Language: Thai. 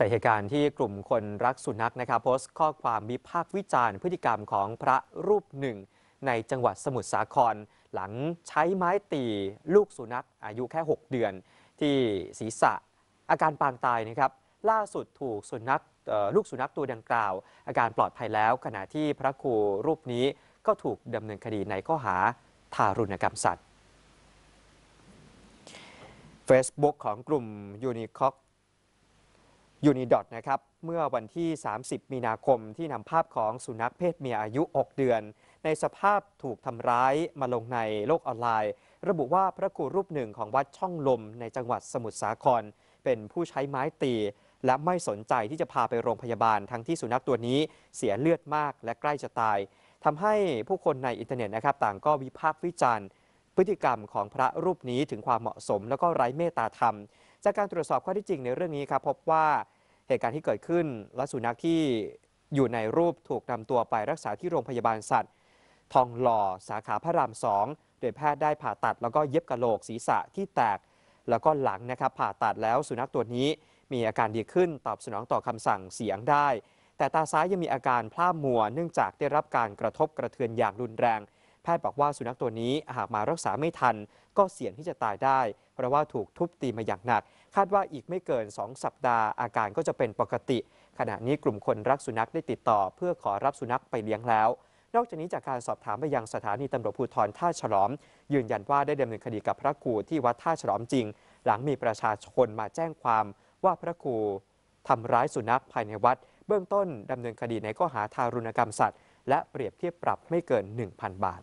ใส่เหตุการณ์ที่กลุ่มคนรักสุนัขนะครับ โพสต์ข้อความวิพากษ์วิจารณ์พฤติกรรมของพระรูปหนึ่ง ในจังหวัดสมุทรสาครหลังใช้ไม้ตีลูกสุนัข อายุแค่ 6 เดือน ที่ศีรษะอาการปางตายนะครับ ล่าสุดถูกสุนัขลูกสุนัขตัวดังกล่าว อาการปลอดภัยแล้ว ขณะที่พระครูรูปนี้ก็ถูกดำเนินคดีในข้อหาทารุณกรรมสัตว์ Facebook ของกลุ่ม Unicock ยูนิดอทนะครับ เมื่อวันที่ 30 มีนาคม ที่นำภาพของสุนัขเพศเมียอายุ 6 เดือน ในสภาพถูกทำร้ายมาลงในโลกออนไลน์ ระบุว่าพระครูรูปหนึ่งของวัดช่องลมในจังหวัดสมุทรสาคร เป็นผู้ใช้ไม้ตีและไม่สนใจที่จะพาไปโรงพยาบาลทั้งที่สุนัขตัวนี้เสียเลือดมากและใกล้จะตาย ทำให้ผู้คนในอินเทอร์เน็ตนะครับต่างก็วิพากษ์วิจารณ์พฤติกรรมของพระรูปนี้ถึงความเหมาะสมและก็ไร้เมตตาธรรมจากการตรวจสอบข้อที่จริงในเรื่องนี้ครับพบว่าเหตุการณ์ที่เกิดขึ้นและสุนัขที่อยู่ในรูปถูกนำตัวไปรักษาที่โรงพยาบาลสัตว์ทองหล่อสาขาพระรามสองโดยแพทย์ได้ผ่าตัดแล้วก็เย็บกระโหลกศีรษะที่แตกแล้วก็หลังนะครับ ผ่าตัดแล้วสุนัขตัวนี้มีอาการดีขึ้นตอบสนองต่อคำสั่งเสียงได้ แต่ตาซ้ายยังมีอาการพร่ามัวเนื่องจากได้รับการกระทบกระเทือนอย่างรุนแรงแพทย์บอกว่าสุนัขตัวนี้หากมารักษาไม่ทัน ก็เสี่ยงที่จะตายได้ เพราะว่าถูกทุบตีมาอย่างหนัก คาดว่าอีกไม่เกิน 2 สัปดาห์ อาการก็จะเป็นปกติ ขณะนี้กลุ่มคนรักสุนัขได้ติดต่อเพื่อขอรับสุนัขไปเลี้ยงแล้ว นอกจากนี้จากการสอบถามไปยังสถานีตำรวจภูธรท่าฉลอม ยืนยันว่าได้ดำเนินคดีกับพระครูที่วัดท่าฉลอมจริง หลังมีประชาชนมาแจ้งความว่าพระครูทำร้ายสุนัขภายในวัด เบื้องต้นดำเนินคดีในข้อหาทารุณกรรมสัตว์ และเปรียบเทียบปรับไม่เกิน 1,000 บาท